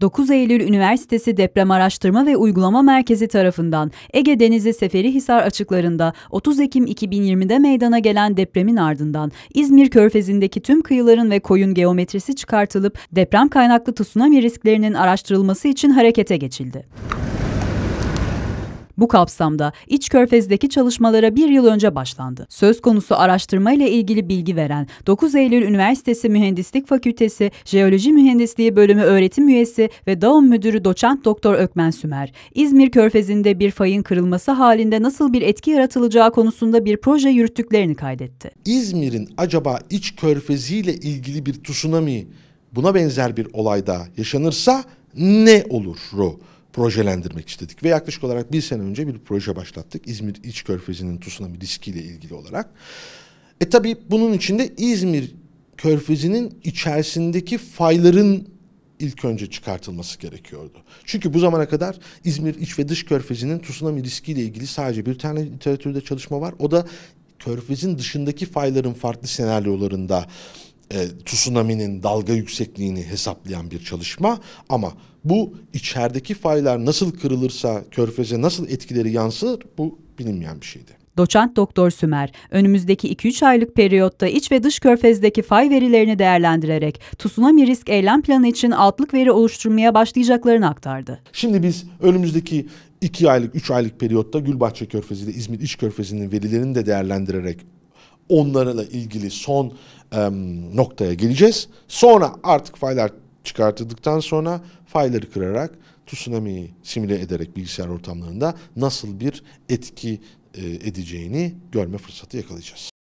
9 Eylül Üniversitesi Deprem Araştırma ve Uygulama Merkezi tarafından Ege Denizi seferi hisar açıklarında 30 Ekim 2020'de meydana gelen depremin ardından İzmir Körfezi'ndeki tüm kıyıların ve koyun geometrisi çıkartılıp deprem kaynaklı tsunami risklerinin araştırılması için harekete geçildi. Bu kapsamda İç Körfez'deki çalışmalara bir yıl önce başlandı. Söz konusu araştırma ile ilgili bilgi veren 9 Eylül Üniversitesi Mühendislik Fakültesi Jeoloji Mühendisliği Bölümü öğretim üyesi ve DAOM Müdürü Doçent Doktor Ökmen Sümer, İzmir Körfezi'nde bir fayın kırılması halinde nasıl bir etki yaratılacağı konusunda bir proje yürüttüklerini kaydetti. İzmir'in acaba İç Körfezi ile ilgili bir tsunami buna benzer bir olayda yaşanırsa ne olur? projelendirmek istedik. Ve yaklaşık olarak bir sene önce bir proje başlattık. İzmir İç Körfezi'nin tsunami riskiyle ilgili olarak. E tabi bunun içinde İzmir Körfezi'nin içerisindeki fayların ilk önce çıkartılması gerekiyordu. Çünkü bu zamana kadar İzmir iç ve dış körfezinin tsunami riskiyle ilgili sadece bir tane literatürde çalışma var. O da körfezin dışındaki fayların farklı senaryolarında e, tsunami'nin dalga yüksekliğini hesaplayan bir çalışma ama bu içerideki faylar nasıl kırılırsa körfeze nasıl etkileri yansır bu bilinmeyen bir şeydi. Doçent Doktor Sümer, önümüzdeki 2-3 aylık periyotta iç ve dış körfezdeki fay verilerini değerlendirerek tsunami risk eylem planı için altlık veri oluşturmaya başlayacaklarını aktardı. Şimdi biz önümüzdeki 2 aylık, 3 aylık periyotta Gülbahçe Körfezi ile İzmir İç Körfezi'nin verilerini de değerlendirerek onlarla ilgili son e, noktaya geleceğiz. Sonra artık faylar çıkartıldıktan sonra fayları kırarak tsunami'yi simüle ederek bilgisayar ortamlarında nasıl bir etki e, edeceğini görme fırsatı yakalayacağız.